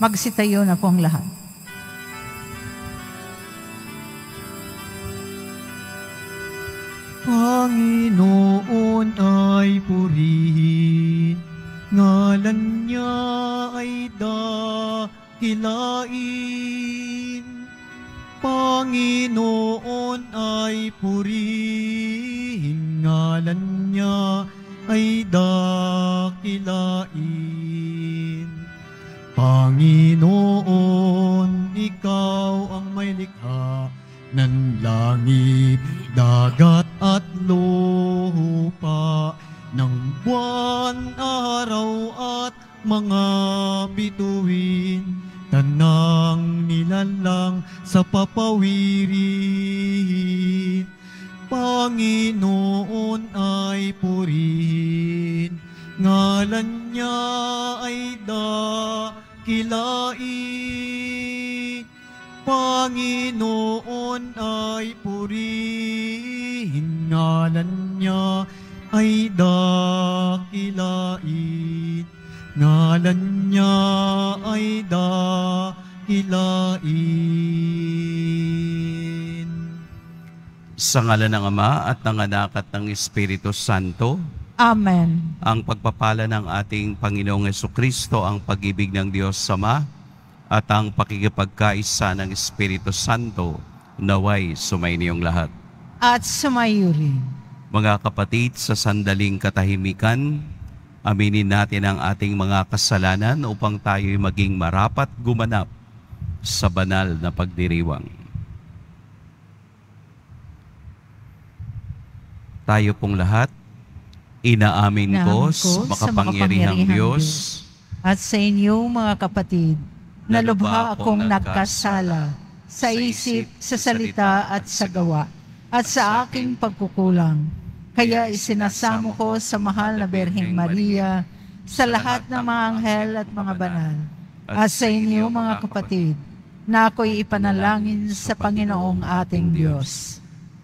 Magsitayo na pong lahat. Panginoon ay purihin, ngalan niya ay dakilain. Panginoon ay purihin, ngalan niya ay dakilain. Panginoon, Ikaw ang may likha ng langit, dagat at lupa, ng buwan, araw at mga bituin, tanang nilalang sa papawirin. Panginoon ay purihin, ngalan niya ay dagat kilain. Panginoon ay purihin, ngalan niya ay dakilain. Ngalan niya ay dakilain. Sa ngalan ng Ama at ng Anak at ng Espiritu Santo, Amen. Ang pagpapala ng ating Panginoong Yeso Kristo, ang pag-ibig ng Diyos Sama, at ang pakikipagkaisa ng Espiritu Santo naway sumainiyong lahat. At sumayo rin. Mga kapatid, sa sandaling katahimikan, aminin natin ang ating mga kasalanan upang tayo'y maging marapat gumanap sa banal na pagdiriwang. Tayo pong lahat Inaamin ko, sa makapangyarihang Diyos, at sa inyo mga kapatid, na lubha akong nagkasala sa isip, sa salita at sa gawa, at sa aking pagkukulang. Kaya isinasamo ko sa mahal na Berheng Maria, sa lahat ng mga anghel at mga banal, at sa inyo mga kapatid, na ako'y ipanalangin sa Panginoong ating Diyos.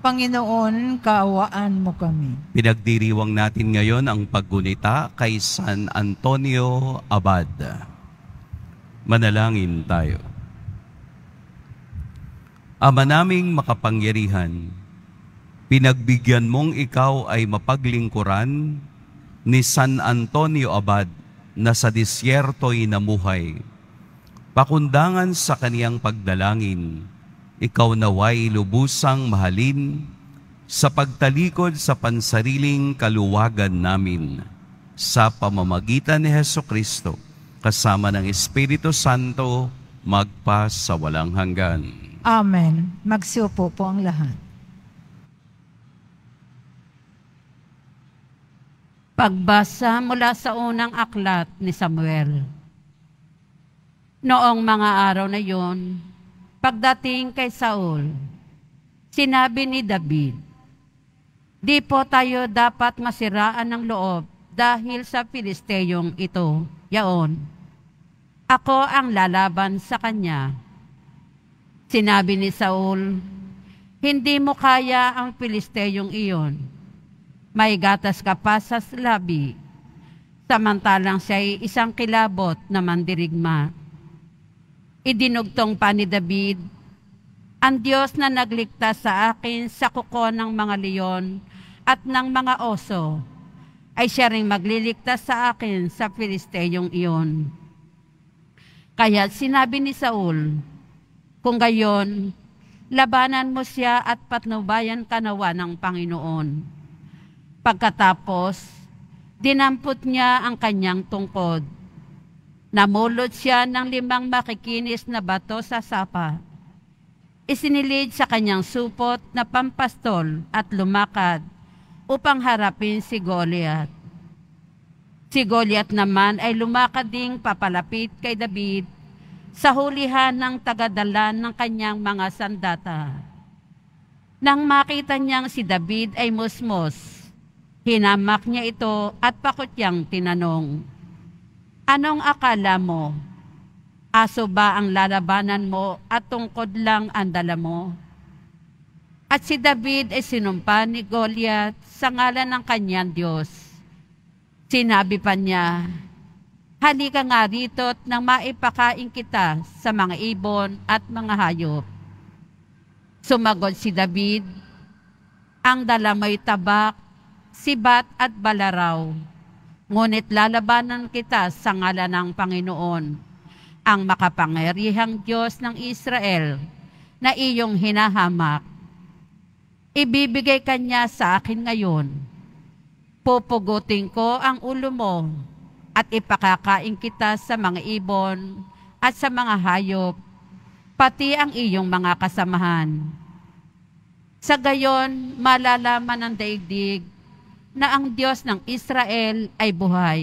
Panginoon, kaawaan mo kami. Pinagdiriwang natin ngayon ang paggunita kay San Antonio Abad. Manalangin tayo. Ama naming makapangyarihan, pinagbigyan mong ikaw ay mapaglingkuran ni San Antonio Abad na sa disyerto'y namuhay. Pakundangan sa kaniyang pagdalangin, ikaw naway lubusang mahalin sa pagtalikod sa pansariling kaluwagan namin sa pamamagitan ni Heso Kristo kasama ng Espiritu Santo magpa sa walang hanggan. Amen. Magsiupo po ang lahat. Pagbasa mula sa unang aklat ni Samuel. Noong mga araw na yon, Pagdating kay Saul, sinabi ni David, Di po tayo dapat masiraan ng loob dahil sa Filisteyong ito, yaon. Ako ang lalaban sa kanya. Sinabi ni Saul, Hindi mo kaya ang Filisteyong iyon. May gatas ka pa sa labi, samantalang siya ay isang kilabot na mandirigma. Idinugtong pa ni David, Ang Diyos na nagligtas sa akin sa kuko ng mga leon at ng mga oso, ay siya rin magliligtas sa akin sa Filisteyong iyon. Kaya sinabi ni Saul, Kung gayon, labanan mo siya at patnubayan kanawa ng Panginoon. Pagkatapos, dinampot niya ang kanyang tungkod Namulot siya ng limang makikinis na bato sa sapa. Isinilid sa kanyang supot na pampastol at lumakad upang harapin si Goliath. Si Goliath naman ay lumakad ding papalapit kay David sa hulihan ng tagadala ng kanyang mga sandata. Nang makita niyang si David ay musmos, hinamak niya ito at pakutyang tinanong, Anong akala mo? Aso ba ang lalabanan mo at tungkod lang ang dala mo? At si David ay sinumpa ni Goliath sa ngalan ng kanyang Diyos. Sinabi pa niya, Halika nga rito nang maipakain kita sa mga ibon at mga hayop. Sumagot si David, Ang dala mo'y tabak, sibat at balaraw Ngunit lalabanan kita sa ngalan ng Panginoon, ang makapangyarihang Diyos ng Israel na iyong hinahamak. Ibibigay kanya sa akin ngayon. Pupugutin ko ang ulo mo at ipakakain kita sa mga ibon at sa mga hayop, pati ang iyong mga kasamahan. Sa gayon, malalaman ng daigdig na ang Diyos ng Israel ay buhay.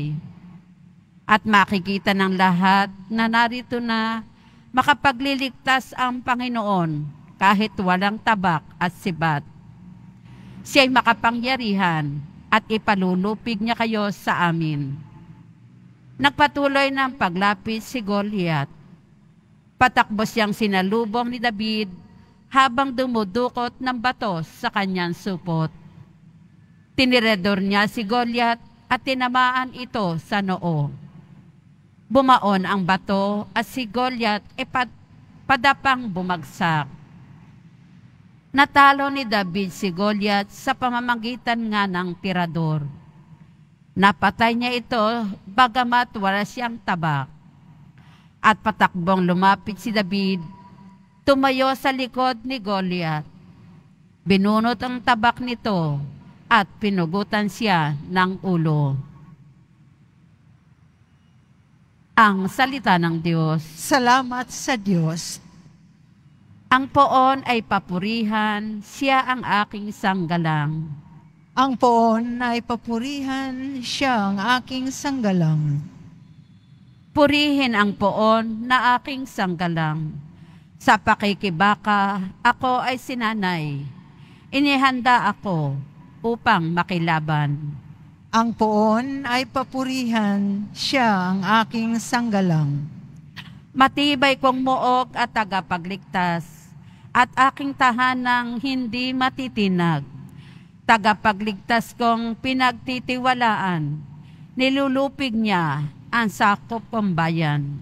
At makikita ng lahat na narito na makapagliligtas ang Panginoon kahit walang tabak at sibat. Siya ay makapangyarihan at ipalulupig niya kayo sa amin. Nagpatuloy ng paglapit si Goliath. Patakbo siyang sinalubong ni David habang dumudukot ng bato sa kanyang supot. Tiniredor niya si Goliath at tinamaan ito sa noo. Bumaon ang bato at si Goliath ay padapang bumagsak. Natalo ni David si Goliath sa pamamagitan nga ng tirador. Napatay niya ito bagamat wala siyang tabak. At patakbong lumapit si David, tumayo sa likod ni Goliath. Binunot ang tabak nito at pinugutan siya ng ulo. Ang salita ng Diyos. Salamat sa Diyos. Ang poon ay papurihan, siya ang aking sanggalang. Ang poon ay papurihan, siya ang aking sanggalang. Purihin ang poon na aking sanggalang. Sa pakikibaka, ako ay sinanay. Inihanda ako upang makilaban. Ang poon ay papurihan, siya ang aking sanggalang. Matibay kong muok at tagapagligtas, at aking tahanang hindi matitinag. Tagapagligtas kong pinagtitiwalaan, nilulupig niya ang sakop kong bayan.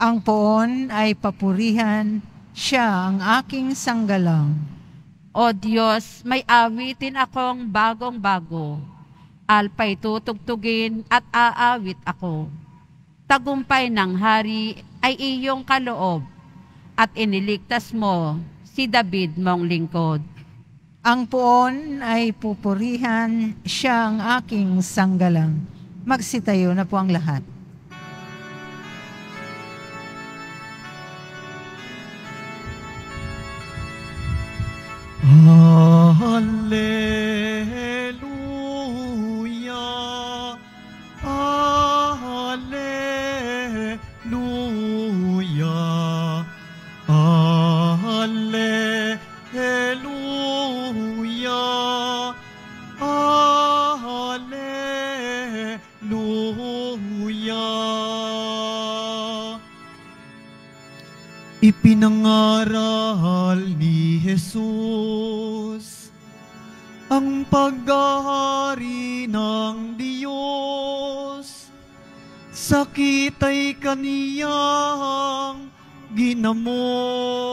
Ang poon ay papurihan, siya ang aking sanggalang. O Diyos, may awitin akong bagong-bago. Alpa'y tutugtugin at aawit ako. Tagumpay ng hari ay iyong kaloob at iniligtas mo si David mong lingkod. Ang puon ay pupurihan, siya ang aking sanggalang. Magsitayo na po ang lahat. Alleluia, Alleluia, Alleluia, Alleluia. Ipinangalan paghahari ng Diyos. Sakit ay kaniyang ginamot.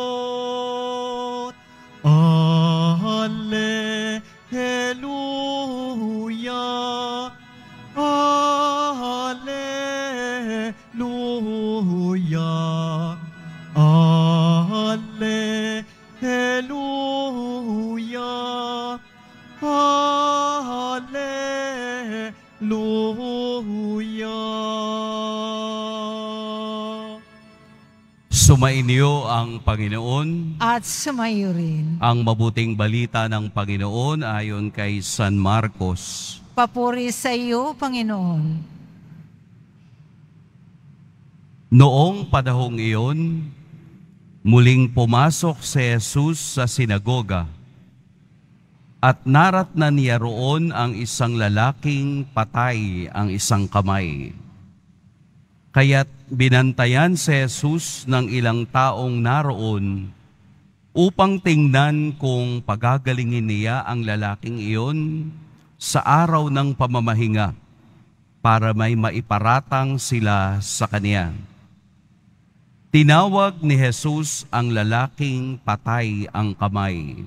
Panginoon. At sumayo rin. Ang mabuting balita ng Panginoon ayon kay San Marcos. Papuri sa iyo, Panginoon. Noong padahong iyon, muling pumasok si Jesus sa sinagoga at narat na niya roon ang isang lalaking patay ang isang kamay. Kaya't binantayan si Jesus ng ilang taong naroon upang tingnan kung pagagalingin niya ang lalaking iyon sa araw ng pamamahinga para may maiparatang sila sa kaniya. Tinawag ni Jesus ang lalaking patay ang kamay.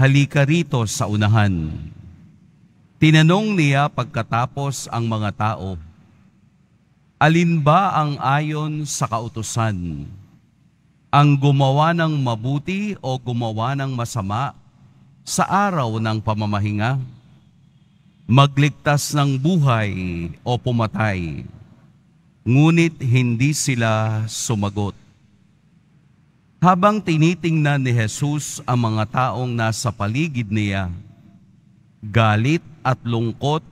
Halika rito sa unahan. Tinanong niya pagkatapos ang mga tao, Alin ba ang ayon sa kautusan? Ang gumawa ng mabuti o gumawa ng masama sa araw ng pamamahinga? Magligtas ng buhay o pumatay? Ngunit hindi sila sumagot. Habang tinitingnan ni Jesus ang mga taong nasa paligid niya, galit at lungkot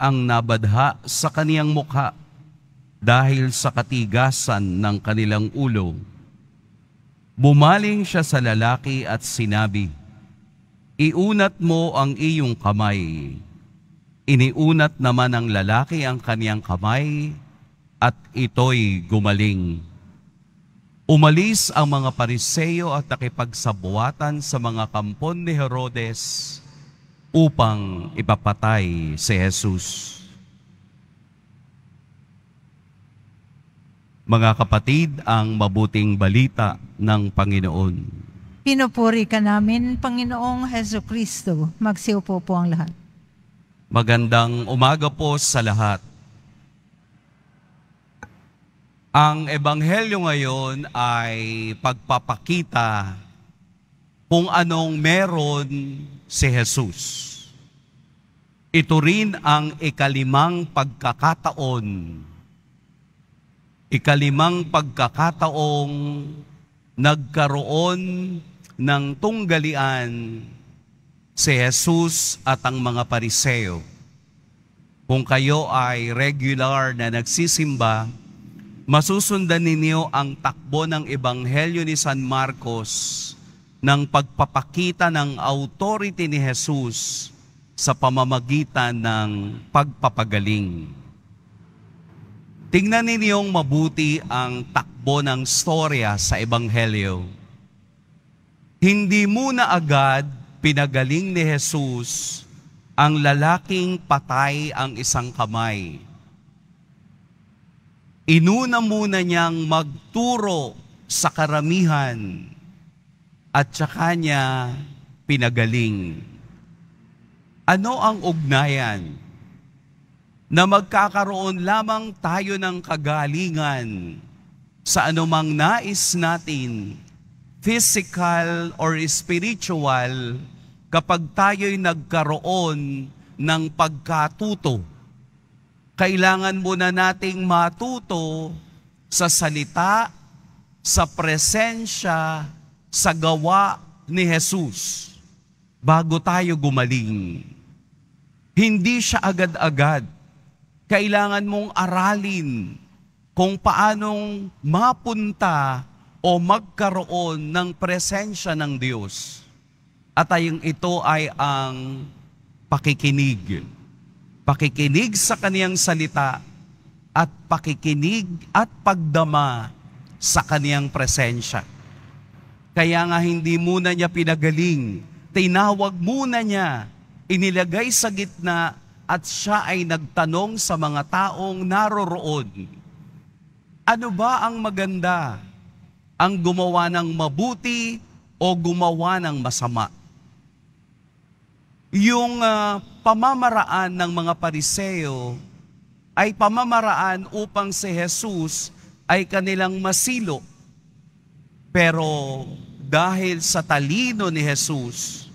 ang nabadha sa kaniyang mukha dahil sa katigasan ng kanilang ulo. Bumaling siya sa lalaki at sinabi, Iunat mo ang iyong kamay. Iniunat naman ng lalaki ang kaniyang kamay at ito'y gumaling. Umalis ang mga pariseyo at nakipagsabuatan sa mga kampon ni Herodes upang ipapatay si Jesus. Mga kapatid, ang mabuting balita ng Panginoon. Pinupuri ka namin, Panginoong Heso Kristo. Magsiupo po ang lahat. Magandang umaga po sa lahat. Ang ebanghelyo ngayon ay pagpapakita kung anong meron si Jesus. Ito rin ang ikalimang pagkakataon ikalimang pagkakataong nagkaroon ng tunggalian si Jesus at ang mga pariseo. Kung kayo ay regular na nagsisimba, masusundan ninyo ang takbo ng Ebanghelyo ni San Marcos ng pagpapakita ng authority ni Jesus sa pamamagitan ng pagpapagaling. Tingnan ninyong mabuti ang takbo ng storya sa Ebanghelyo. Hindi muna agad pinagaling ni Jesus ang lalaking patay ang isang kamay. Inuna muna niyang magturo sa karamihan at saka niya pinagaling. Ano ang ugnayan? na magkakaroon lamang tayo ng kagalingan sa anumang nais natin, physical or spiritual, kapag tayo'y nagkaroon ng pagkatuto. Kailangan muna nating matuto sa salita, sa presensya, sa gawa ni Jesus bago tayo gumaling. Hindi siya agad-agad kailangan mong aralin kung paanong mapunta o magkaroon ng presensya ng Diyos. At ayong ito ay ang pakikinig. Pakikinig sa kaniyang salita at pakikinig at pagdama sa kaniyang presensya. Kaya nga hindi muna niya pinagaling, tinawag muna niya, inilagay sa gitna at siya ay nagtanong sa mga taong naroroon, Ano ba ang maganda? Ang gumawa ng mabuti o gumawa ng masama? Yung uh, pamamaraan ng mga pariseo ay pamamaraan upang si Jesus ay kanilang masilo. Pero dahil sa talino ni Jesus,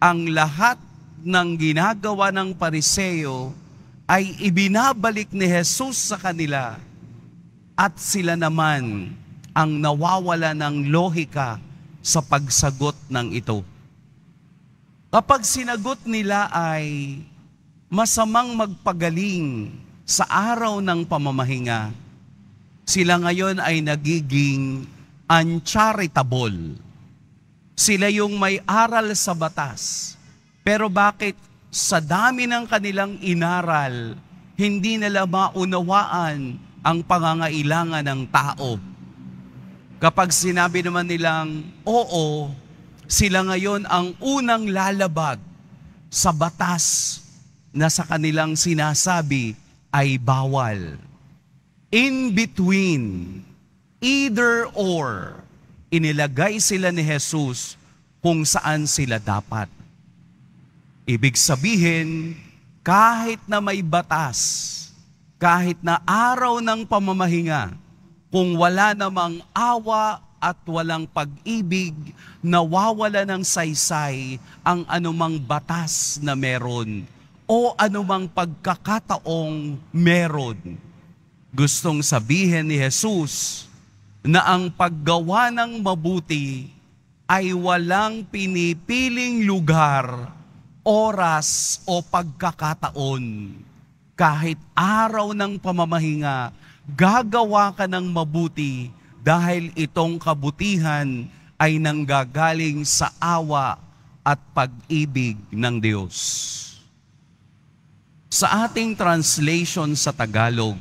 ang lahat ng ginagawa ng pariseo ay ibinabalik ni Jesus sa kanila at sila naman ang nawawala ng lohika sa pagsagot ng ito. Kapag sinagot nila ay masamang magpagaling sa araw ng pamamahinga, sila ngayon ay nagiging uncharitable. Sila yung may aral sa batas pero bakit sa dami ng kanilang inaral, hindi nila maunawaan ang pangangailangan ng tao. Kapag sinabi naman nilang, oo, sila ngayon ang unang lalabag sa batas na sa kanilang sinasabi ay bawal. In between, either or, inilagay sila ni Jesus kung saan sila dapat. Ibig sabihin, kahit na may batas, kahit na araw ng pamamahinga, kung wala namang awa at walang pag-ibig, nawawala ng saysay ang anumang batas na meron o anumang pagkakataong meron. Gustong sabihin ni Jesus na ang paggawa ng mabuti ay walang pinipiling lugar oras o pagkakataon, kahit araw ng pamamahinga, gagawa ka ng mabuti dahil itong kabutihan ay nanggagaling sa awa at pag-ibig ng Diyos. Sa ating translation sa Tagalog,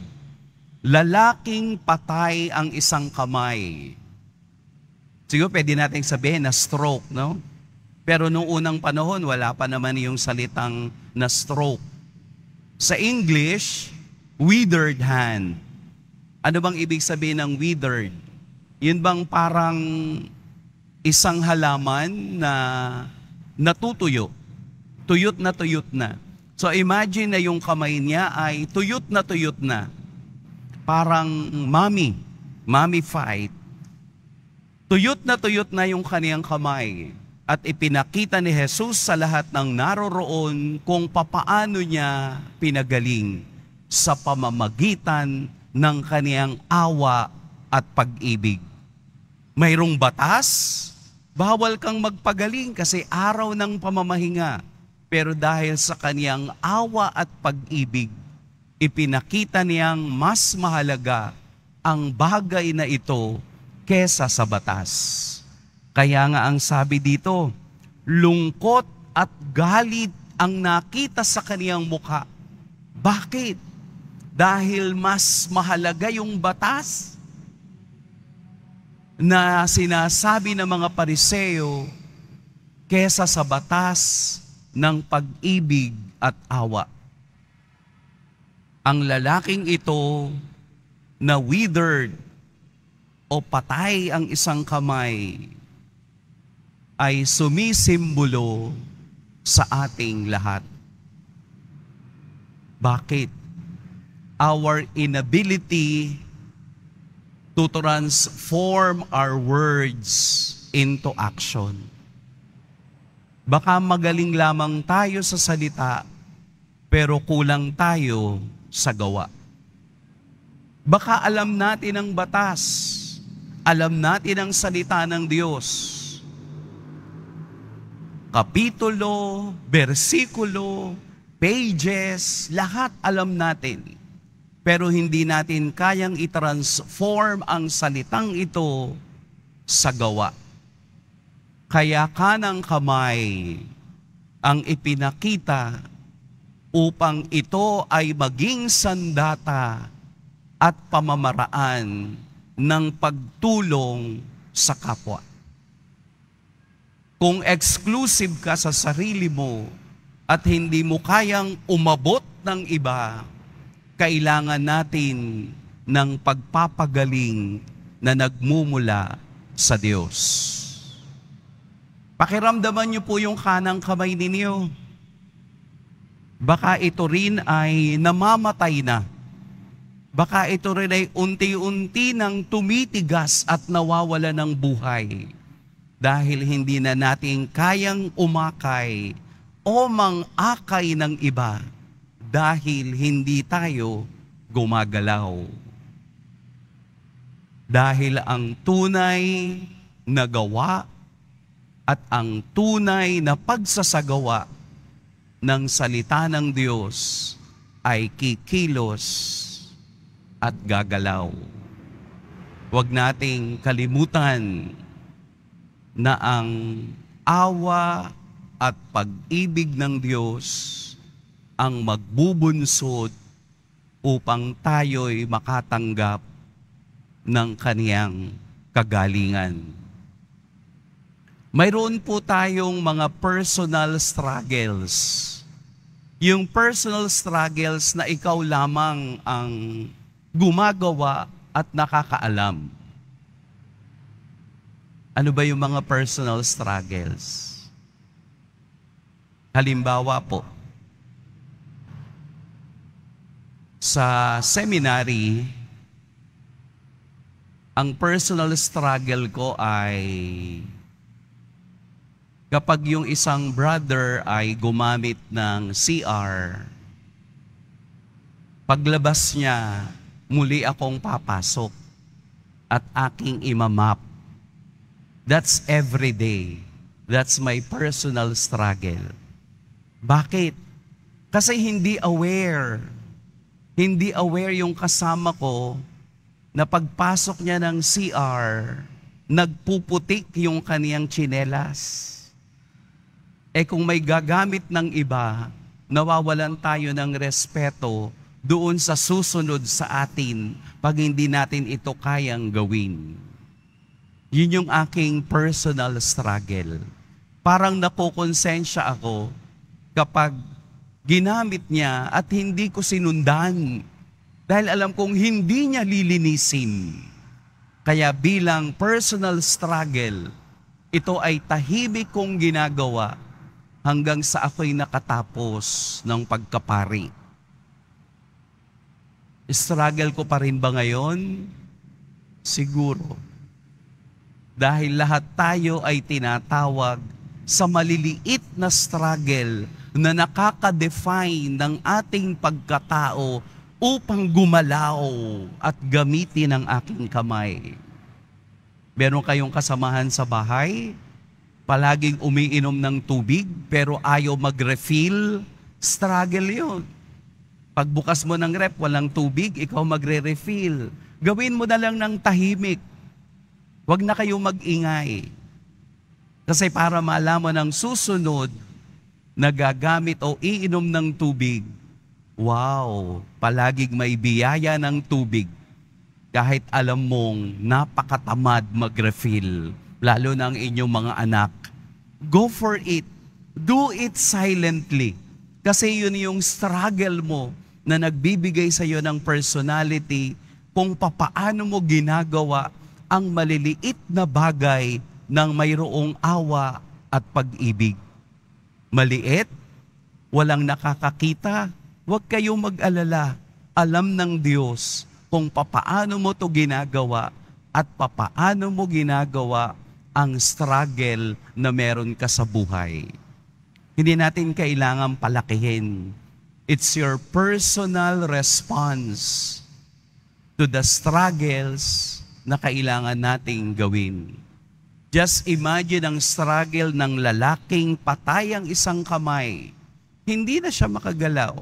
lalaking patay ang isang kamay. Siguro pwede natin sabihin na stroke, no? Pero nung unang panahon, wala pa naman yung salitang na stroke. Sa English, withered hand. Ano bang ibig sabihin ng withered? Yun bang parang isang halaman na natutuyo? Tuyot na tuyot na. So imagine na yung kamay niya ay tuyot na tuyot na. Parang mommy, mommy fight. Tuyot na tuyot na yung kaniyang kamay at ipinakita ni Jesus sa lahat ng naroroon kung papaano niya pinagaling sa pamamagitan ng kaniyang awa at pag-ibig. Mayroong batas, bawal kang magpagaling kasi araw ng pamamahinga. Pero dahil sa kaniyang awa at pag-ibig, ipinakita niyang mas mahalaga ang bagay na ito kesa sa batas. Kaya nga ang sabi dito, lungkot at galit ang nakita sa kaniyang mukha. Bakit? Dahil mas mahalaga yung batas na sinasabi ng mga pariseo kesa sa batas ng pag-ibig at awa. Ang lalaking ito na withered o patay ang isang kamay ay sumisimbolo sa ating lahat. Bakit? Our inability to transform our words into action. Baka magaling lamang tayo sa salita, pero kulang tayo sa gawa. Baka alam natin ang batas, alam natin ang salita ng Diyos, kapitulo, bersikulo, pages, lahat alam natin. Pero hindi natin kayang i-transform ang salitang ito sa gawa. Kaya kanang kamay ang ipinakita upang ito ay maging sandata at pamamaraan ng pagtulong sa kapwa. Kung exclusive ka sa sarili mo at hindi mo kayang umabot ng iba, kailangan natin ng pagpapagaling na nagmumula sa Diyos. Pakiramdaman niyo po yung kanang kamay ninyo. Baka ito rin ay namamatay na. Baka ito rin ay unti-unti nang tumitigas at nawawala ng buhay dahil hindi na natin kayang umakay o mangakay ng iba dahil hindi tayo gumagalaw. Dahil ang tunay na gawa at ang tunay na pagsasagawa ng salita ng Diyos ay kikilos at gagalaw. Huwag nating kalimutan na ang awa at pag-ibig ng Diyos ang magbubunsod upang tayo'y makatanggap ng kaniyang kagalingan. Mayroon po tayong mga personal struggles. Yung personal struggles na ikaw lamang ang gumagawa at nakakaalam. Ano ba yung mga personal struggles? Halimbawa po, sa seminary, ang personal struggle ko ay kapag yung isang brother ay gumamit ng CR, paglabas niya, muli akong papasok at aking imamap That's every day. That's my personal struggle. Bakit? Kasi hindi aware. Hindi aware yung kasama ko na pagpasok niya ng CR, nagpuputik yung kaniyang tsinelas. Eh kung may gagamit ng iba, nawawalan tayo ng respeto doon sa susunod sa atin pag hindi natin ito kayang gawin. Yun yung aking personal struggle. Parang nakukonsensya ako kapag ginamit niya at hindi ko sinundan dahil alam kong hindi niya lilinisin. Kaya bilang personal struggle, ito ay tahimik kong ginagawa hanggang sa ako'y nakatapos ng pagkapari. Struggle ko pa rin ba ngayon? Siguro. Dahil lahat tayo ay tinatawag sa maliliit na struggle na nakaka-define ng ating pagkatao upang gumalaw at gamitin ang aking kamay. Meron kayong kasamahan sa bahay, palaging umiinom ng tubig pero ayaw mag-refill, struggle yun. Pagbukas mo ng rep, walang tubig, ikaw magre-refill. Gawin mo na lang ng tahimik Huwag na kayo mag-ingay. Kasi para malaman ang susunod na gagamit o iinom ng tubig, wow, palagig may biyaya ng tubig kahit alam mong napakatamad mag-refill, lalo na ang inyong mga anak. Go for it. Do it silently. Kasi yun yung struggle mo na nagbibigay sa iyo ng personality kung papaano mo ginagawa ang maliliit na bagay ng mayroong awa at pag-ibig. Maliit, walang nakakakita, huwag kayong mag-alala. Alam ng Diyos kung papaano mo to ginagawa at papaano mo ginagawa ang struggle na meron ka sa buhay. Hindi natin kailangan palakihin. It's your personal response to the struggles na kailangan nating gawin. Just imagine ang struggle ng lalaking patay ang isang kamay. Hindi na siya makagalaw.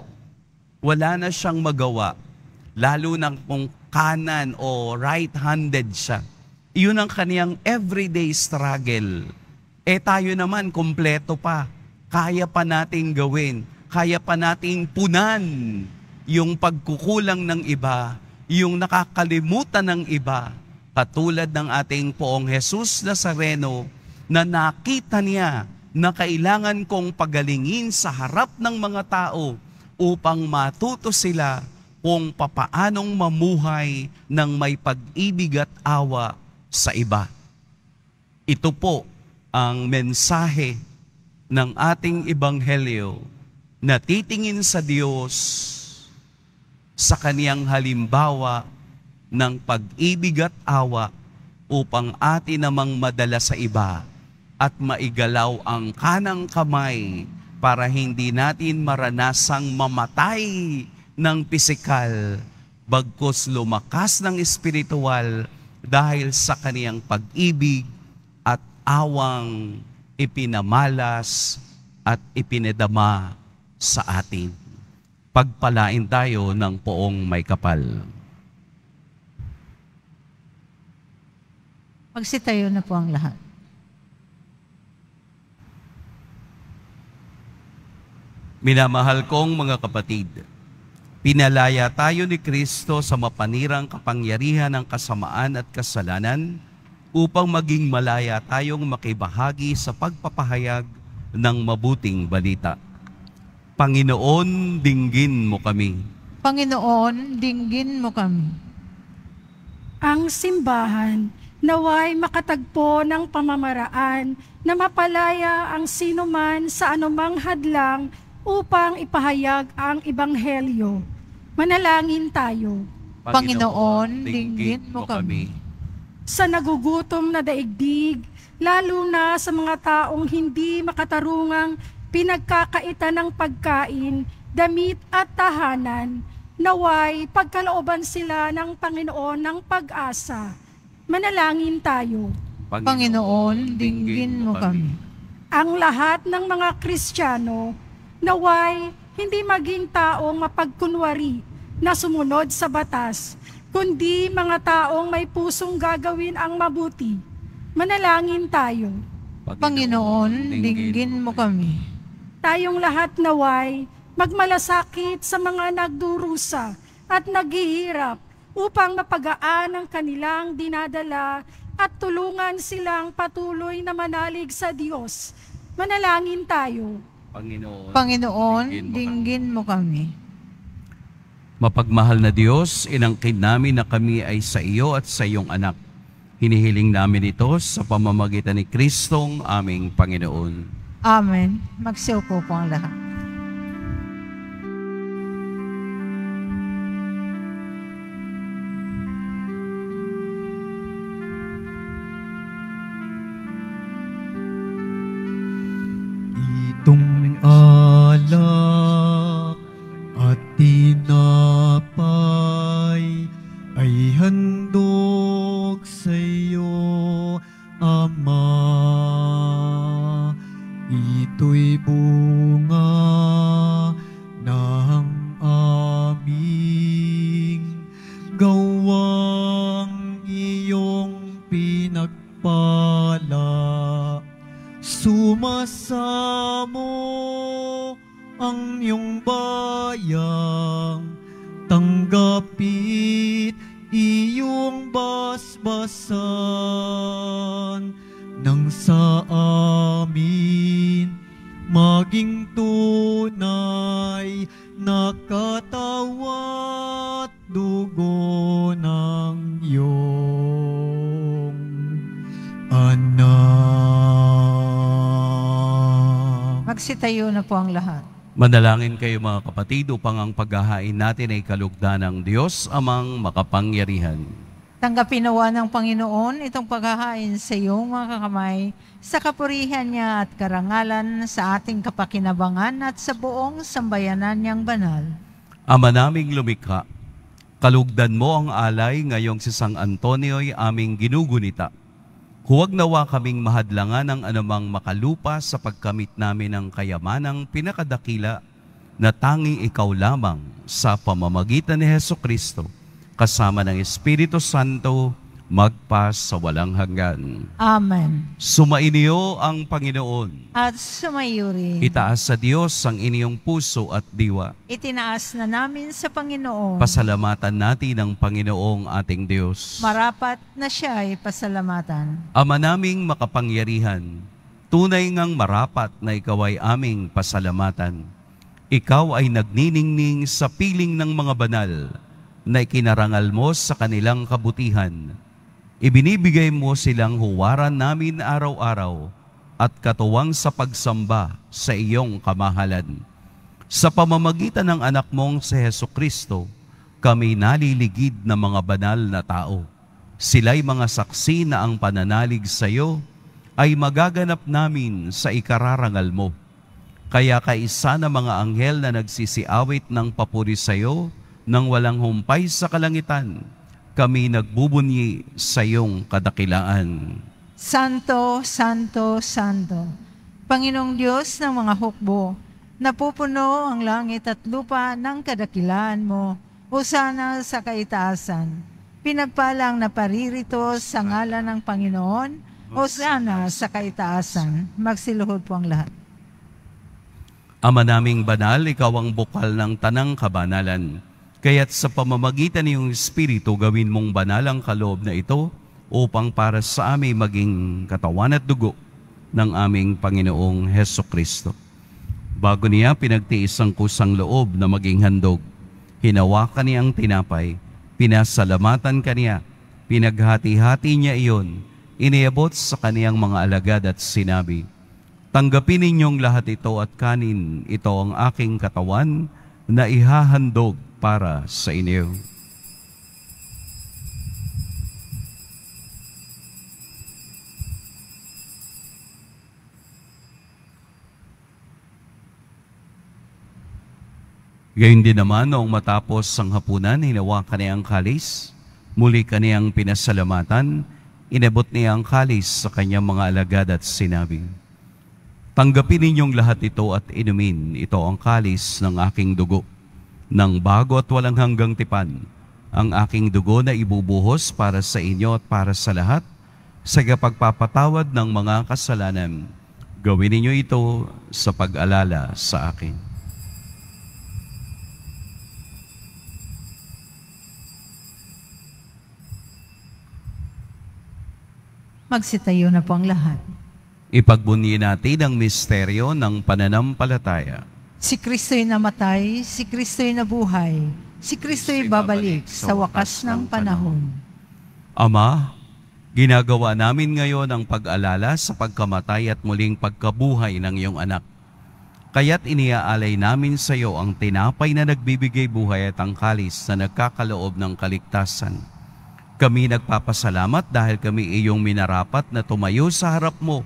Wala na siyang magawa. Lalo na kung kanan o right-handed siya. Iyon ang kaniyang everyday struggle. Eh tayo naman, kompleto pa. Kaya pa nating gawin. Kaya pa nating punan yung pagkukulang ng iba, yung nakakalimutan ng iba, Katulad ng ating poong Jesus Nazareno na nakita niya na kailangan kong pagalingin sa harap ng mga tao upang matuto sila kung papaanong mamuhay ng may pag-ibig at awa sa iba. Ito po ang mensahe ng ating ebanghelyo na titingin sa Diyos sa kaniyang halimbawa ng pag-ibig at awa upang atin namang madala sa iba at maigalaw ang kanang kamay para hindi natin maranasang mamatay ng pisikal bagkus lumakas ng espiritual dahil sa kaniyang pag-ibig at awang ipinamalas at ipinedama sa atin. Pagpalain tayo ng poong may kapal. Magsitayo na po ang lahat. Minamahal kong mga kapatid, pinalaya tayo ni Kristo sa mapanirang kapangyarihan ng kasamaan at kasalanan upang maging malaya tayong makibahagi sa pagpapahayag ng mabuting balita. Panginoon, dinggin mo kami. Panginoon, dinggin mo kami. Ang simbahan naway makatagpo ng pamamaraan na mapalaya ang sino man sa anumang hadlang upang ipahayag ang Ibanghelyo. Manalangin tayo. Panginoon, linggin mo kami. Sa nagugutom na daigdig, lalo na sa mga taong hindi makatarungang pinagkakaitan ng pagkain, damit at tahanan, naway pagkalooban sila ng Panginoon ng pag-asa manalangin tayo. Panginoon, dinggin mo kami. Ang lahat ng mga Kristiyano naway hindi maging taong mapagkunwari na sumunod sa batas, kundi mga taong may pusong gagawin ang mabuti. Manalangin tayo. Panginoon, dinggin mo kami. Tayong lahat naway magmalasakit sa mga nagdurusa at naghihirap upang mapagaan ang kanilang dinadala at tulungan silang patuloy na manalig sa Diyos. Manalangin tayo. Panginoon, Panginoon dinggin mo kami. Mapagmahal na Diyos, inangkin namin na kami ay sa iyo at sa iyong anak. Hinihiling namin ito sa pamamagitan ni Kristong aming Panginoon. Amen. Magsiupo po ang lahat. Tayo na po ang lahat. Manalangin kayo mga kapatid upang ang paghahain natin ay kalugda ng Diyos amang makapangyarihan. Tanggapin nawa ng Panginoon itong paghahain sa iyong mga kakamay sa kapurihan niya at karangalan sa ating kapakinabangan at sa buong sambayanan niyang banal. Ama naming lumikha, kalugdan mo ang alay ngayong si San Antonio ay aming ginugunita Huwag nawa kaming mahadlangan ng anumang makalupa sa pagkamit namin ng kayamanang pinakadakila na tangi ikaw lamang sa pamamagitan ni Heso Kristo kasama ng Espiritu Santo magpas sa walang hanggan. Amen. Sumainyo ang Panginoon. At sumayo rin. Itaas sa Diyos ang inyong puso at diwa. Itinaas na namin sa Panginoon. Pasalamatan natin ang Panginoong ating Diyos. Marapat na siya ay pasalamatan. Ama naming makapangyarihan, tunay ngang marapat na ikaw ay aming pasalamatan. Ikaw ay nagniningning sa piling ng mga banal na ikinarangal mo sa kanilang kabutihan Ibinibigay mo silang huwaran namin araw-araw at katuwang sa pagsamba sa iyong kamahalan. Sa pamamagitan ng anak mong si Heso Kristo, kami naliligid ng mga banal na tao. Sila'y mga saksi na ang pananalig sa iyo ay magaganap namin sa ikararangal mo. Kaya kaisa na mga anghel na nagsisiawit ng papuri sa iyo nang walang humpay sa kalangitan, kami nagbubunyi sa iyong kadakilaan. Santo, Santo, Santo, Panginoong Diyos ng mga hukbo, napupuno ang langit at lupa ng kadakilaan mo, o sana sa kaitaasan. Pinagpalang naparirito sa ngalan ng Panginoon, o sana sa kaitaasan. Magsiluhod po ang lahat. Ama naming banal, ikaw ang bukal ng tanang kabanalan Kaya't sa pamamagitan ng Espiritu, gawin mong banalang kaloob na ito upang para sa amin maging katawan at dugo ng aming Panginoong Heso Kristo. Bago niya pinagtiis ang kusang loob na maging handog, hinawakan niya ang tinapay, pinasalamatan kaniya, pinaghati-hati niya iyon, iniabot sa kaniyang mga alagad at sinabi, Tanggapin ninyong lahat ito at kanin, ito ang aking katawan, na ihahandog para sa inyo. Gayun din naman noong matapos ang hapunan, hinawa ka niya ang kalis, muli kaniyang pinasalamatan, inabot niya ang kalis sa kanyang mga alagad at sinabi, Tanggapin ninyong lahat ito at inumin. Ito ang kalis ng aking dugo. Nang bago at walang hanggang tipan, ang aking dugo na ibubuhos para sa inyo at para sa lahat sa kapagpapatawad ng mga kasalanan. Gawin ninyo ito sa pag-alala sa akin. Magsitayo na po ang lahat ipagbunyi natin ang misteryo ng pananampalataya. Si Kristo'y namatay, si Kristo'y nabuhay, si Kristo'y babalik sa wakas ng panahon. Ama, ginagawa namin ngayon ang pag-alala sa pagkamatay at muling pagkabuhay ng iyong anak. Kaya't iniaalay namin sa iyo ang tinapay na nagbibigay buhay at ang kalis na nagkakaloob ng kaligtasan. Kami nagpapasalamat dahil kami iyong minarapat na tumayo sa harap mo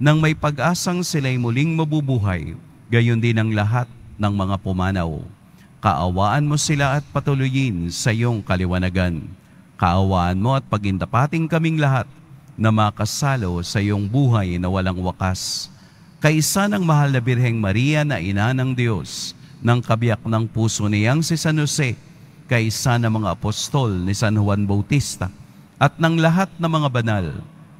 nang may pag-asang sila'y muling mabubuhay, gayon din ang lahat ng mga pumanaw. Kaawaan mo sila at patuloyin sa iyong kaliwanagan. Kaawaan mo at pagindapating kaming lahat na makasalo sa iyong buhay na walang wakas. Kaisa ng mahal na Birheng Maria na ina ng Diyos, ng kabiyak ng puso niyang si San Jose, kaisa ng mga apostol ni San Juan Bautista, at ng lahat ng mga banal,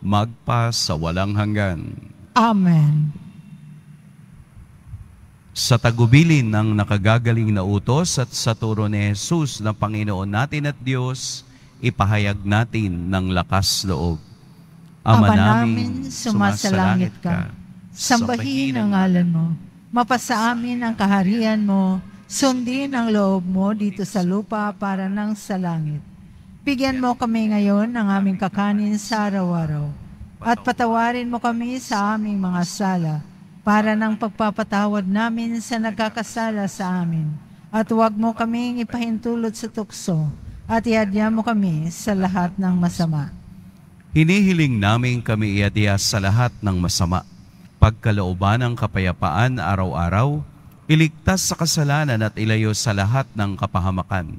magpa sa walang hanggan. Amen. Sa tagubilin ng nakagagaling na utos at sa turo ni Jesus na Panginoon natin at Diyos, ipahayag natin ng lakas loob. Ama, Ama namin, sumasalangit ka. Sambahin ang ngalan mo. Mapasa amin ang kaharian mo. Sundin ang loob mo dito sa lupa para nang sa langit. Bigyan mo kami ngayon ng aming kakanin sa araw-araw. At patawarin mo kami sa aming mga sala para ng pagpapatawad namin sa nagkakasala sa amin. At huwag mo kaming ipahintulot sa tukso at iadya mo kami sa lahat ng masama. Hinihiling namin kami iadya sa lahat ng masama. Pagkalooban ng kapayapaan araw-araw, iligtas sa kasalanan at ilayo sa lahat ng kapahamakan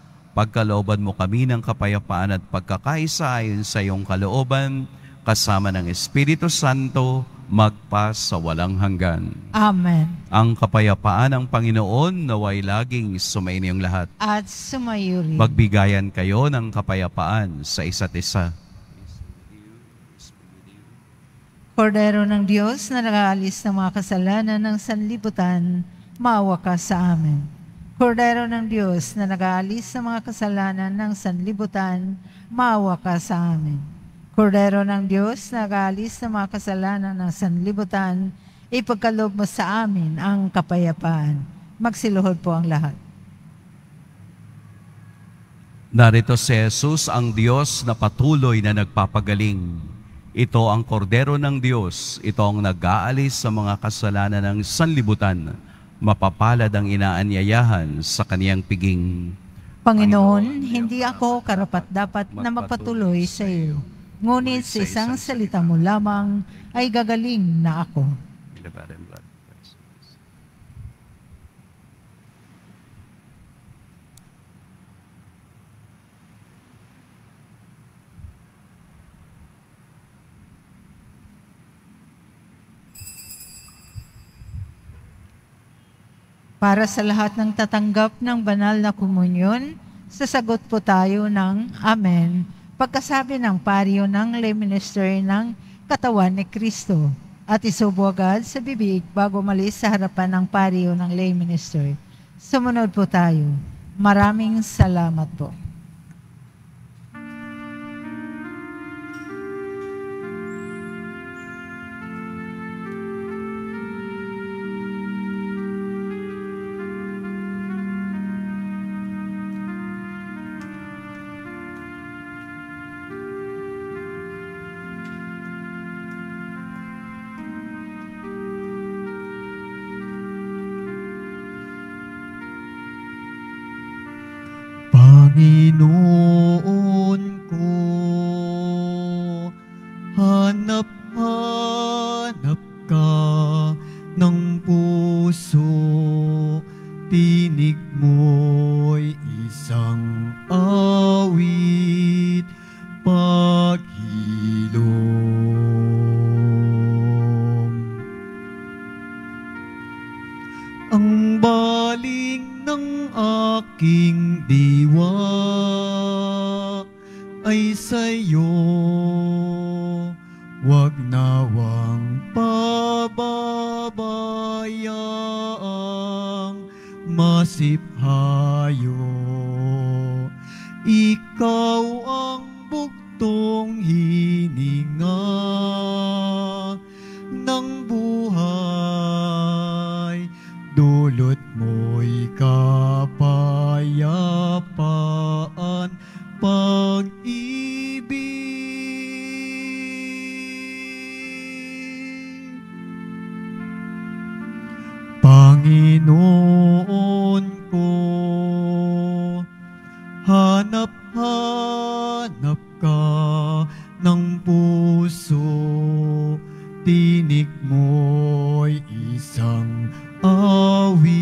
Pagkalooban mo kami ng kapayapaan at pagkakaisa ayon sa iyong kalooban, kasama ng Espiritu Santo, magpa sa walang hanggan. Amen. Ang kapayapaan ng Panginoon naway laging sumayin iyong lahat. At sumayuri. Magbigayan kayo ng kapayapaan sa isa't isa. Kordero ng Diyos na nag-aalis ng mga kasalanan ng sanlibutan, maawa ka sa amin. Kordero ng Diyos na nag-aalis ng mga kasalanan ng sanlibutan, maawa ka sa amin. Kordero ng Diyos na nag-aalis ng mga kasalanan ng sanlibutan, ipagkalob mo sa amin ang kapayapaan. Magsiluhod po ang lahat. Narito si Jesus ang Diyos na patuloy na nagpapagaling. Ito ang kordero ng Diyos, ito ang nag-aalis sa mga kasalanan ng sanlibutan mapapalad ang inaanyayahan sa kaniyang piging. Panginoon, hindi ako karapat-dapat na magpatuloy sa iyo. Ngunit sa isang salita mo lamang ay gagaling na ako. Para sa lahat ng tatanggap ng banal na komunyon, sasagot po tayo ng Amen. Pagkasabi ng pariyo ng lay minister ng katawan ni Kristo at isubo agad sa bibig bago malis sa harapan ng pariyo ng lay minister. Sumunod po tayo. Maraming salamat po. Panginoon. tinik mo'y isang awit.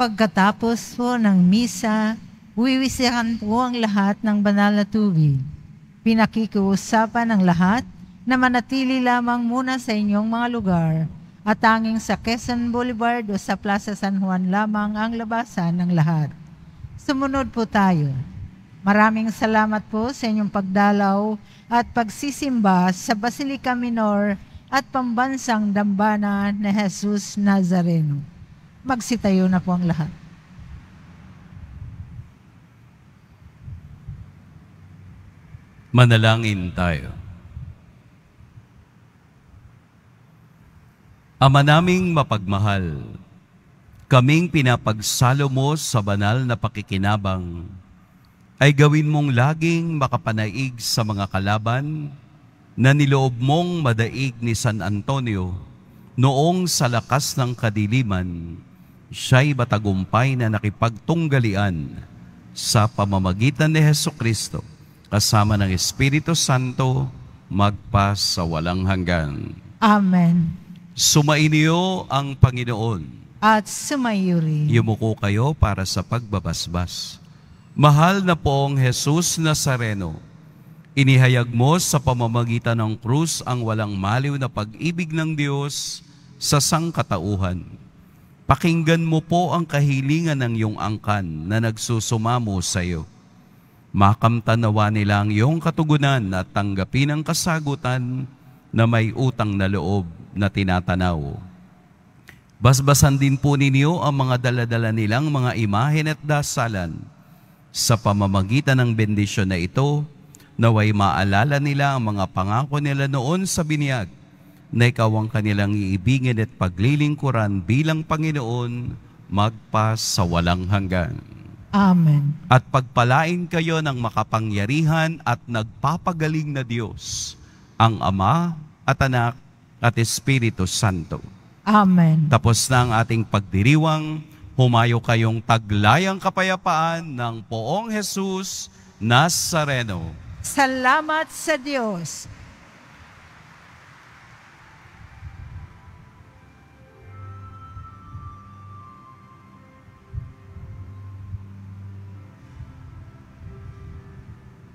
Pagkatapos po ng misa, wiwisihan po ang lahat ng banal na tubig. Pinakikiusapan ang lahat na manatili lamang muna sa inyong mga lugar at tanging sa Quezon Boulevard o sa Plaza San Juan lamang ang labasan ng lahat. Sumunod po tayo. Maraming salamat po sa inyong pagdalaw at pagsisimba sa Basilica Minor at Pambansang Dambana na Jesus Nazareno magsitayo na po ang lahat. Manalangin tayo. Ama naming mapagmahal, kaming pinapagsalo mo sa banal na pakikinabang, ay gawin mong laging makapanaig sa mga kalaban na niloob mong madaig ni San Antonio noong sa lakas ng kadiliman siya'y matagumpay na nakipagtunggalian sa pamamagitan ni Heso Kristo kasama ng Espiritu Santo magpa sa walang hanggan. Amen. Sumainyo ang Panginoon. At sumayo rin. Yumuko kayo para sa pagbabasbas. Mahal na poong Jesus Nazareno, inihayag mo sa pamamagitan ng krus ang walang maliw na pag-ibig ng Diyos sa sangkatauhan Pakinggan mo po ang kahilingan ng iyong angkan na nagsusumamo sa iyo. Makamtanawa nila ang iyong katugunan at tanggapin ang kasagutan na may utang na loob na tinatanaw. Basbasan din po ninyo ang mga daladala nilang mga imahen at dasalan sa pamamagitan ng bendisyon na ito naway maalala nila ang mga pangako nila noon sa binyag na ikaw ang kanilang iibigin at paglilingkuran bilang Panginoon magpa sa walang hanggan. Amen. At pagpalain kayo ng makapangyarihan at nagpapagaling na Diyos, ang Ama at Anak at Espiritu Santo. Amen. Tapos na ang ating pagdiriwang, humayo kayong taglayang kapayapaan ng poong Jesus Nazareno. Salamat sa Diyos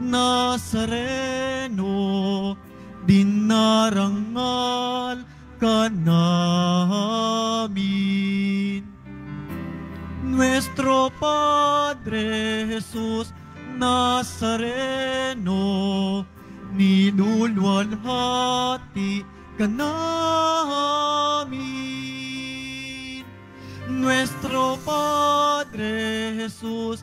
Nazareno, dinarangal ka namin. Nuestro Padre Jesus Nazareno, ninulwalhati ka namin. Nuestro Padre Jesus